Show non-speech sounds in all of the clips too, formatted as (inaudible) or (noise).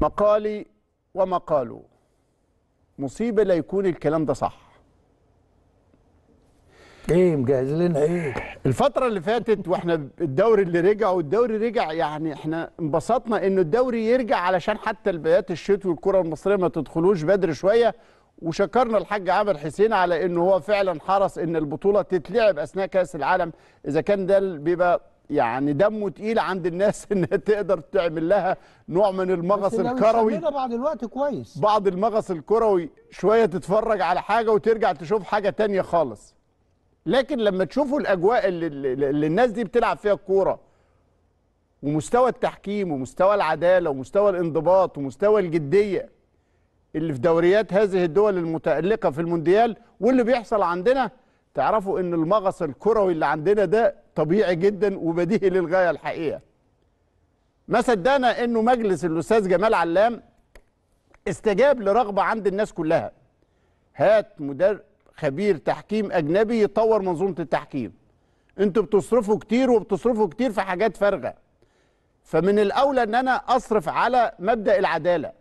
مقالي ومقاله مصيبة لا يكون الكلام ده صح ايه مجهز لنا ايه الفترة اللي فاتت واحنا الدوري اللي رجع والدوري رجع يعني احنا انبسطنا انه الدوري يرجع علشان حتى البيات الشتوي والكرة المصرية ما تدخلوش بدري شوية وشكرنا الحاج عامر حسين على انه هو فعلا حرص ان البطولة تتلعب اثناء كأس العالم اذا كان ده بيبقى يعني دمه تقيل عند الناس (laughs) انها تقدر تعمل لها نوع من المغص الكروي بعد الوقت كويس بعض المغص الكروي شويه تتفرج على حاجه وترجع تشوف حاجه تانية خالص لكن لما تشوفوا الاجواء اللي, اللي الناس دي بتلعب فيها الكوره ومستوى التحكيم ومستوى العداله ومستوى الانضباط ومستوى الجديه اللي في دوريات هذه الدول المتالقه في المونديال واللي بيحصل عندنا تعرفوا ان المغص الكروي اللي عندنا ده طبيعي جدا وبديهي للغايه الحقيقه ما صدقنا انه مجلس الاستاذ جمال علام استجاب لرغبه عند الناس كلها هات مدرب خبير تحكيم اجنبي يطور منظومه التحكيم انتوا بتصرفوا كتير وبتصرفوا كتير في حاجات فارغه فمن الاولى ان انا اصرف على مبدا العداله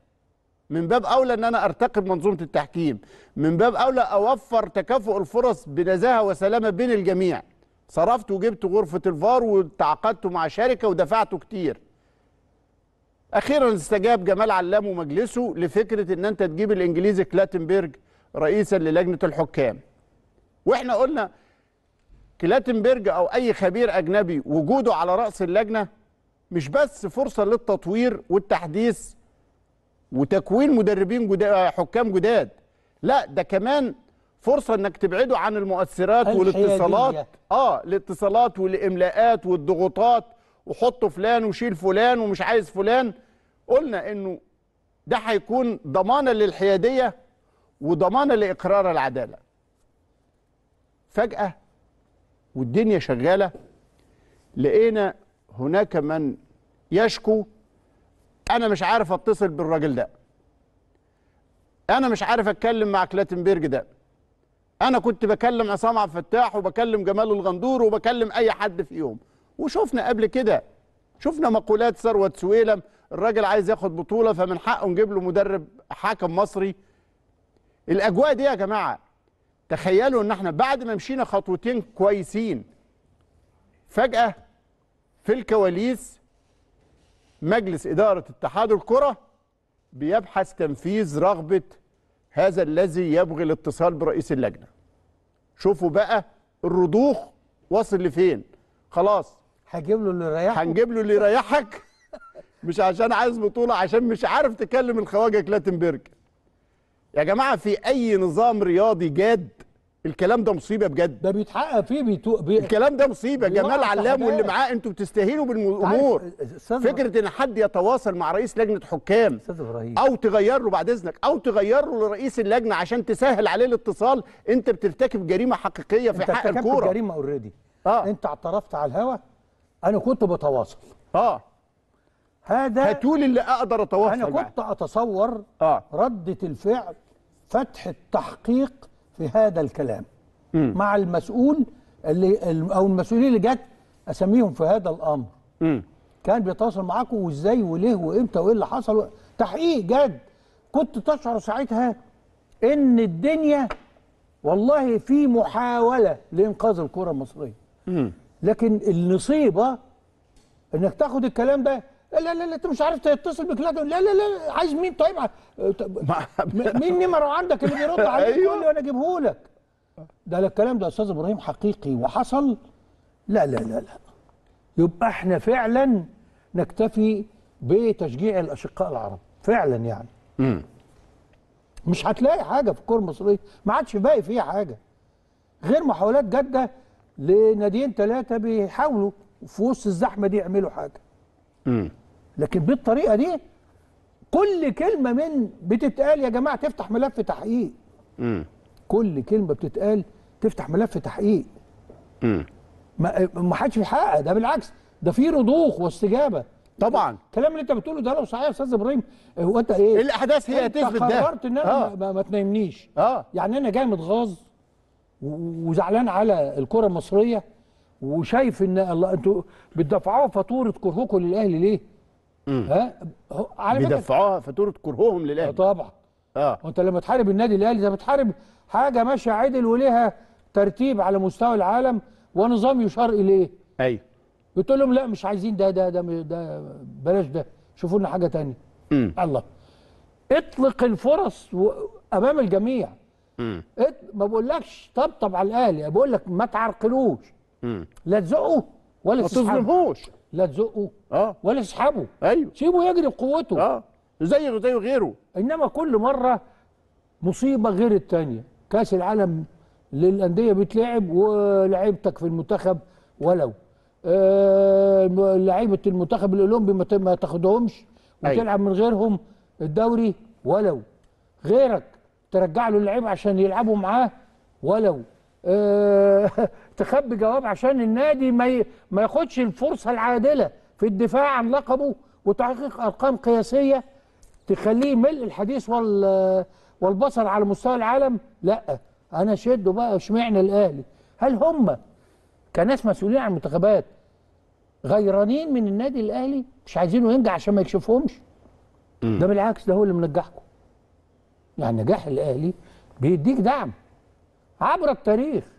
من باب اولى ان انا ارتقب منظومه التحكيم من باب اولى اوفر تكافؤ الفرص بنزاهه وسلامه بين الجميع صرفت وجبت غرفه الفار وتعاقدت مع شركه ودفعته كتير اخيرا استجاب جمال علام ومجلسه لفكره ان انت تجيب الانجليزي كلاتنبرج رئيسا للجنه الحكام واحنا قلنا كلاتنبرج او اي خبير اجنبي وجوده على راس اللجنه مش بس فرصه للتطوير والتحديث وتكوين مدربين جداد آه، حكام جداد لا ده كمان فرصه انك تبعده عن المؤثرات والاتصالات اه الاتصالات والاملاءات والضغوطات وحط فلان وشيل فلان ومش عايز فلان قلنا انه ده هيكون ضمانه للحياديه وضمانه لاقرار العداله فجاه والدنيا شغاله لقينا هناك من يشكو انا مش عارف اتصل بالراجل ده انا مش عارف اتكلم مع كلاتنبرج ده انا كنت بكلم عصام عبد الفتاح وبكلم جمال الغندور وبكلم اي حد فيهم وشفنا قبل كده شفنا مقولات ثروت سويلم الراجل عايز ياخد بطوله فمن حقه نجيب له مدرب حكم مصري الاجواء دي يا جماعه تخيلوا ان احنا بعد ما مشينا خطوتين كويسين فجاه في الكواليس مجلس إدارة اتحاد الكرة بيبحث تنفيذ رغبة هذا الذي يبغي الاتصال برئيس اللجنة شوفوا بقى الرضوخ وصل لفين خلاص هجيب له اللي يريحك هنجيب له اللي يريحك مش عشان عايز بطولة عشان مش عارف تكلم الخواجة كلاتنبرج يا جماعة في أي نظام رياضي جاد الكلام ده مصيبه بجد ده بيتحقق فيه بيتو... بي... الكلام ده مصيبه جمال علام واللي معاه انتوا بتستهينوا بالامور فكره ان حد يتواصل مع رئيس لجنه حكام او تغير له بعد اذنك او تغير له لرئيس اللجنه عشان تسهل عليه الاتصال انت بترتكب جريمه حقيقيه في حق الكوره انت جريمه اوريدي آه. انت اعترفت على الهوا انا كنت بتواصل اه هذا هاتولي اللي اقدر اتواصل انا كنت اتصور آه. رده الفعل فتح التحقيق في هذا الكلام م. مع المسؤول اللي او المسؤولين اللي جت اسميهم في هذا الامر م. كان بيتواصل معاكم وازاي وليه وامتى وايه اللي حصل تحقيق جد كنت تشعر ساعتها ان الدنيا والله في محاوله لانقاذ الكره المصريه لكن النصيبه انك تاخد الكلام ده لا لا لا انت مش عارف تتصل بك لا لا لا عايز مين طيب مين نمره عندك اللي بيرد عليك أيوه. لي وانا اجيبه لك ده الكلام ده استاذ ابراهيم حقيقي وحصل لا لا لا لا يبقى احنا فعلا نكتفي بتشجيع الاشقاء العرب فعلا يعني م. مش هتلاقي حاجه في الكوره المصريه ما عادش باقي فيها حاجه غير محاولات جاده لناديين ثلاثه بيحاولوا في وسط الزحمه دي يعملوا حاجه م. لكن بالطريقه دي كل كلمه من بتتقال يا جماعه تفتح ملف تحقيق م. كل كلمه بتتقال تفتح ملف تحقيق م. ما حدش بيحقق ده بالعكس ده في رضوخ واستجابه طبعا الكلام اللي انت بتقوله ده لو صحيح يا استاذ ابراهيم هو انت ايه الاحداث هي هتثبت ده قررت ان انا آه. ما, ما تنامنيش آه. يعني انا جاي متغاظ وزعلان على الكره المصريه وشايف ان الله انتوا بتدفعوا فاتوره كرهكم للاهلي ليه؟ ها على بيدفعوها فاتوره كرههم للاهلي آه، طبعا اه وانت لما تحارب النادي الاهلي ده بتحارب حاجه ماشيه عدل وليها ترتيب على مستوى العالم ونظام يشار اليه ايوه بتقول لهم لا مش عايزين ده ده ده ده بلاش ده شوفوا لنا حاجه ثانيه الله اطلق الفرص و... امام الجميع إت... ما بقولكش طبطب على الاهلي بقول لك ما تعرقلوش لا تزقه ولا ما تظلمهوش لا تزقه اه ولا تسحبه ايوه سيبه يجري بقوته اه زيه زي غيره انما كل مره مصيبه غير الثانيه كاس العالم للانديه بيتلعب ولعيبتك في المنتخب ولو آه لعيبه المنتخب الاولمبي ما تاخدهمش أيوه. وتلعب أيوة. من غيرهم الدوري ولو غيرك ترجع له اللعيبه عشان يلعبوا معاه ولو آه تخبي جواب عشان النادي ما ما ياخدش الفرصه العادله في الدفاع عن لقبه وتحقيق ارقام قياسيه تخليه ملء الحديث وال والبصر على مستوى العالم لا انا شده بقى اشمعنى الاهلي هل هم كناس مسؤولين عن المنتخبات غيرانين من النادي الاهلي مش عايزينه ينجح عشان ما يكشفهمش ده بالعكس ده هو اللي منجحكم يعني نجاح الاهلي بيديك دعم عبر التاريخ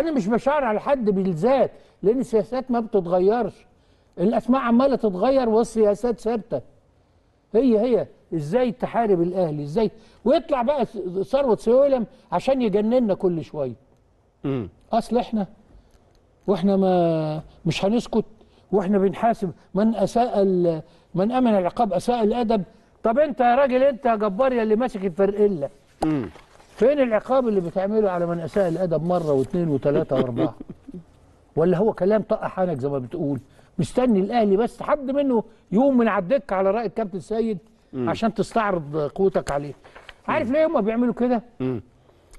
انا مش بشعر على حد بالذات لان السياسات ما بتتغيرش الاسماء عماله تتغير والسياسات ثابته هي هي ازاي تحارب الاهلي ازاي ويطلع بقى ثروه سويلم عشان يجننا كل شويه اصل احنا واحنا ما مش هنسكت واحنا بنحاسب من اساء من امن العقاب اساء الادب طب انت يا راجل انت يا جبار يا اللي ماسك الفرقله فين العقاب اللي بتعمله على من اساء الادب مره واثنين وثلاثه واربعه ولا هو كلام طق حنك زي ما بتقول مستني الاهلي بس حد منه يقوم من على الدكه على راي الكابتن سيد عشان تستعرض قوتك عليه عارف ليه هم بيعملوا كده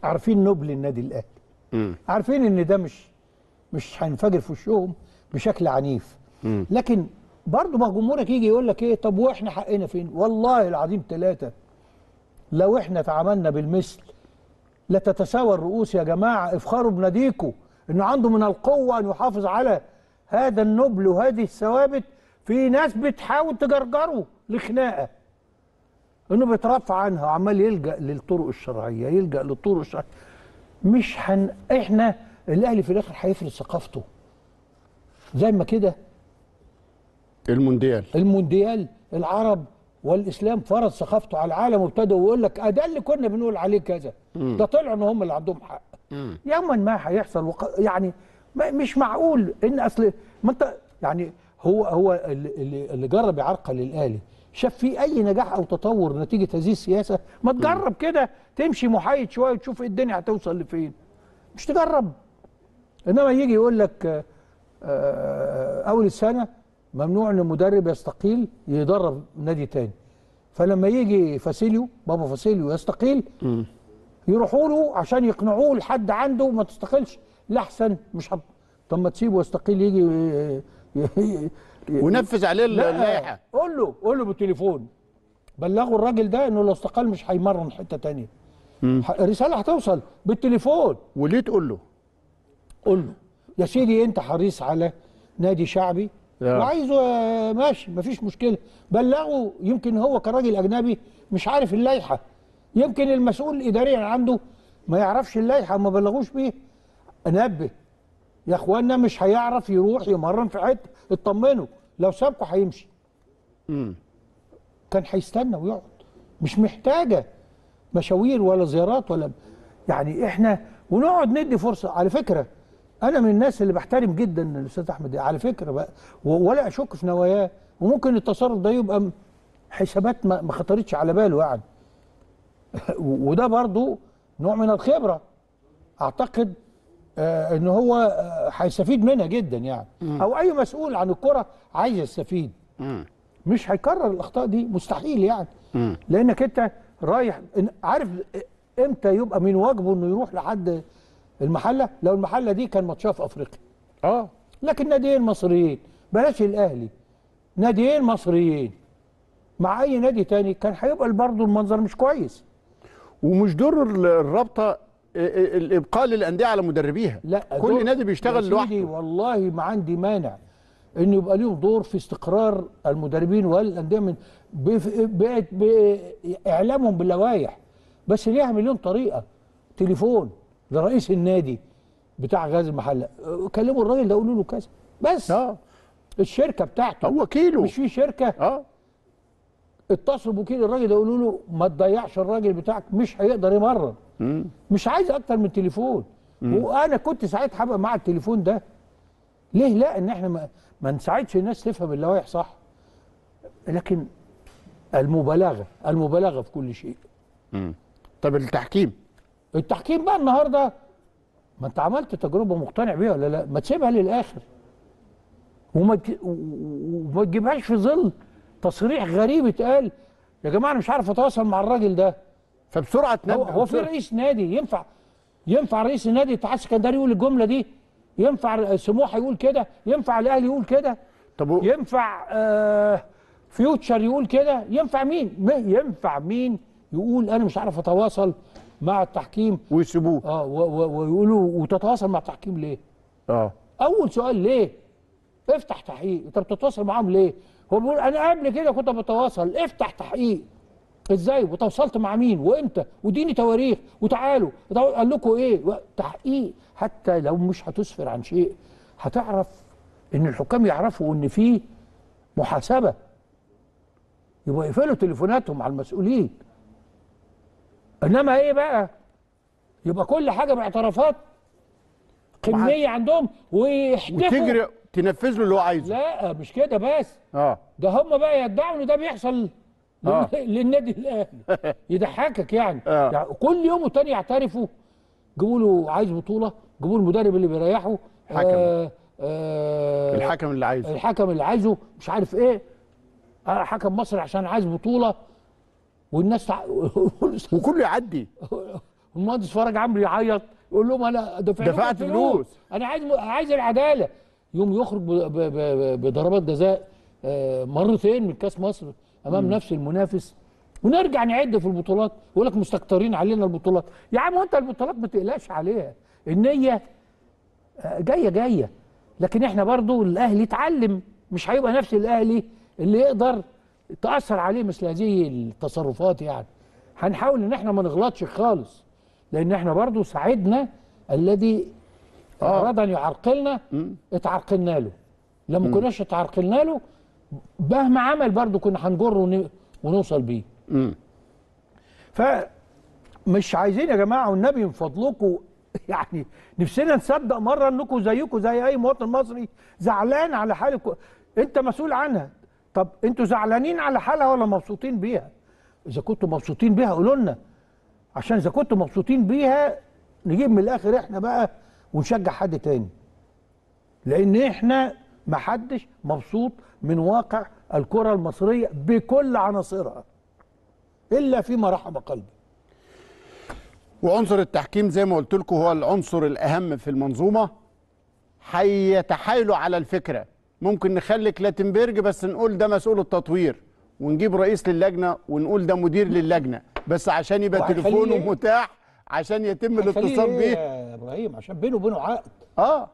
عارفين نبل النادي الاهلي عارفين ان ده مش مش هينفجر في وشهم بشكل عنيف لكن برضه ما جمهورك يجي يقول لك ايه طب واحنا حقنا فين والله العظيم ثلاثه لو احنا تعاملنا بالمثل لا تتساوى الرؤوس يا جماعة افخروا بناديكو إن عنده من القوة أن يحافظ على هذا النبل وهذه الثوابت في ناس بتحاول تجرجره لخناقة إنه بيترفع عنها وعمال يلجأ للطرق الشرعية يلجأ للطرق الشرعية مش هن... إحنا الأهلي في الآخر هيفرض ثقافته زي ما كده المونديال المونديال العرب والاسلام فرض ثقافته على العالم وابتدى يقول لك ده اللي كنا بنقول عليه كذا ده طلعوا ان هم اللي عندهم حق يوما ما هيحصل وق... يعني ما مش معقول ان اصل ما انت يعني هو هو اللي, اللي جرب يعرقل الاهلي شاف في اي نجاح او تطور نتيجه هذه السياسه ما تجرب كده تمشي محايد شويه وتشوف إيه الدنيا هتوصل لفين مش تجرب انما يجي يقول لك آه، آه، آه، اول السنه ممنوع ان المدرب يستقيل يدرب نادي تاني فلما يجي فاسيليو بابا فاسيليو يستقيل يروحوا له عشان يقنعوه لحد عنده ما تستقلش لاحسن مش حب طب ما تسيبه يستقيل يجي ونفذ عليه اللائحه قول له قول له بالتليفون بلغوا الراجل ده انه لو استقال مش هيمرن حته تانية رساله هتوصل بالتليفون وليه تقول له قول له يا سيدي انت حريص على نادي شعبي لا. وعايزه آه، ماشي مفيش مشكله بلغه يمكن هو كراجل اجنبي مش عارف اللائحه يمكن المسؤول الاداري عنده ما يعرفش اللائحه وما بلغوش بيه انبه يا اخوانا مش هيعرف يروح يمرن في حته اطمنوا لو سابكوا هيمشي امم كان هيستنى ويقعد مش محتاجه مشاوير ولا زيارات ولا يعني احنا ونقعد ندي فرصه على فكره انا من الناس اللي بحترم جدا الاستاذ احمد على فكره بقى ولا اشك في نواياه وممكن التصرف ده يبقى حسابات ما خطرتش على باله يعني (laughs) وده برضو نوع من الخبره اعتقد آه ان هو آه، هيستفيد منها جدا يعني او اي مسؤول عن الكره عايز يستفيد مش هيكرر الاخطاء دي مستحيل يعني لانك انت رايح عارف امتى يبقى من واجبه انه يروح لحد المحله لو المحله دي كان ماتشها في افريقيا اه لكن ناديين مصريين بلاش الاهلي ناديين مصريين مع اي نادي تاني كان هيبقى برضه المنظر مش كويس ومش دور الرابطه الابقاء للانديه على مدربيها لا كل نادي بيشتغل لوحده والله ما عندي مانع ان يبقى ليهم دور في استقرار المدربين والانديه من باعلامهم باللوائح بس ليها مليون طريقه تليفون ده رئيس النادي بتاع غاز المحله كلموا الراجل ده قولوا له كذا بس اه الشركه بتاعته هو كيلو مش في شركه اه اتصلوا بوكيل الراجل ده قولوا له ما تضيعش الراجل بتاعك مش هيقدر يمرن مش عايز اكتر من تليفون وانا كنت ساعتها هبقى مع التليفون ده ليه لا ان احنا ما, ما نساعدش الناس تفهم اللوائح صح لكن المبالغه المبالغه في كل شيء طب التحكيم التحكيم بقى النهارده ما انت عملت تجربه مقتنع بيها ولا لا ما تسيبها للاخر وما وما تجيبهاش في ظل تصريح غريب اتقال يا جماعه انا مش عارف اتواصل مع الراجل ده فبسرعه تنبه هو, هو في رئيس نادي ينفع ينفع رئيس النادي الاتحاد السكندري يقول الجمله دي ينفع سموحه يقول كده ينفع الاهلي يقول كده طب ينفع آه فيوتشر يقول كده ينفع مين ينفع مين يقول انا مش عارف اتواصل مع التحكيم ويسيبوه اه ويقولوا وتتواصل مع التحكيم ليه؟ اه اول سؤال ليه؟ افتح تحقيق انت بتتواصل معاهم ليه؟ هو بيقول انا قبل كده كنت بتواصل افتح تحقيق ازاي وتواصلت مع مين وامتى وديني تواريخ وتعالوا قال لكم ايه تحقيق حتى لو مش هتسفر عن شيء هتعرف ان الحكام يعرفوا ان في محاسبه يبقى يقفلوا تليفوناتهم على المسؤولين انما ايه بقى يبقى كل حاجه باعترافات قميه عندهم ويحدفوا وتجري تنفذ له اللي هو عايزه لا مش كده بس اه ده هم بقى يدعوا ان ده بيحصل آه. (laughs) للنادي الاهلي (laughs) يضحكك يعني. آه. يعني كل يوم وتاني يعترفوا جيبوا له عايز بطوله جيبوا المدرب اللي بيريحه حكم آه آه الحكم اللي عايزه الحكم اللي عايزه مش عارف ايه آه، حكم مصر عشان عايز بطوله والناس تع... (laughs) وكله يعدي المهندس فرج عمرو يعيط يقول لهم انا دفعت فلوس انا عايز عايز العداله يوم يخرج بضربات جزاء آه، مرتين من كاس مصر امام مم. نفس المنافس ونرجع نعد في البطولات يقول لك مستكترين علينا البطولات يا عم وانت البطولات ما تقلقش عليها النيه آه، جايه جايه لكن احنا برضو الاهلي اتعلم مش هيبقى نفس الاهلي اللي يقدر تأثر عليه مثل هذه التصرفات يعني هنحاول ان احنا ما نغلطش خالص لان احنا برضو ساعدنا الذي آه. اراد ان يعرقلنا اتعرقلنا له لما كناش اتعرقلنا له مهما عمل برضو كنا هنجره ونوصل بيه فمش عايزين يا جماعه والنبي من فضلكم (laughs) يعني نفسنا نصدق مره انكم زيكم زي اي مواطن مصري زعلان على حالكم انت مسؤول عنها طب انتوا زعلانين على حالها ولا مبسوطين بيها اذا كنتوا مبسوطين بيها قولوا لنا عشان اذا كنتوا مبسوطين بيها نجيب من الاخر احنا بقى ونشجع حد تاني لان احنا ما حدش مبسوط من واقع الكره المصريه بكل عناصرها الا فيما رحم قلبي وعنصر التحكيم زي ما قلت لكم هو العنصر الاهم في المنظومه هيتحايلوا على الفكره ممكن نخلي كلاتنبرج بس نقول ده مسؤول التطوير ونجيب رئيس للجنه ونقول ده مدير للجنه بس عشان يبقى تليفونه متاح عشان يتم الاتصال بيه إيه يا ابراهيم عشان بينه وبينه عقد اه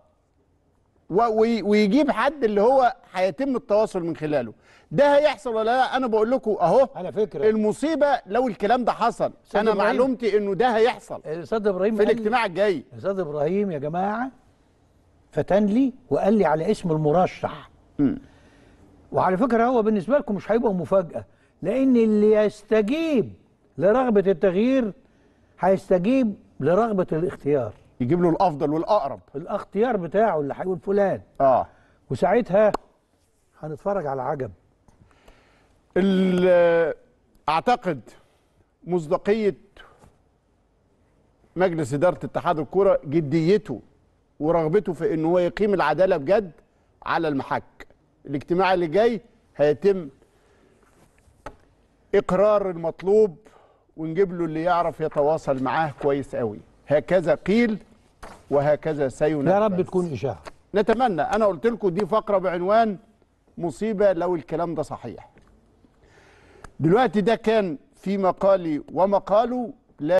ويجيب حد اللي هو هيتم التواصل من خلاله ده هيحصل ولا لا انا بقول لكم اهو على فكره المصيبه لو الكلام ده حصل انا معلومتي انه ده هيحصل استاذ ابراهيم في الاجتماع الجاي استاذ ابراهيم يا جماعه فتن لي وقال لي على اسم المرشح م. وعلى فكره هو بالنسبه لكم مش هيبقى مفاجاه لان اللي يستجيب لرغبه التغيير هيستجيب لرغبه الاختيار يجيب له الافضل والاقرب الاختيار بتاعه اللي هيقول فلان اه وساعتها هنتفرج على عجب اعتقد مصداقيه مجلس اداره اتحاد الكره جديته ورغبته في ان هو يقيم العداله بجد على المحك الاجتماع اللي جاي هيتم اقرار المطلوب ونجيب له اللي يعرف يتواصل معاه كويس قوي هكذا قيل وهكذا سينفذ يا رب تكون اشاعه نتمنى انا قلت لكم دي فقره بعنوان مصيبه لو الكلام ده صحيح دلوقتي ده كان في مقالي ومقاله لا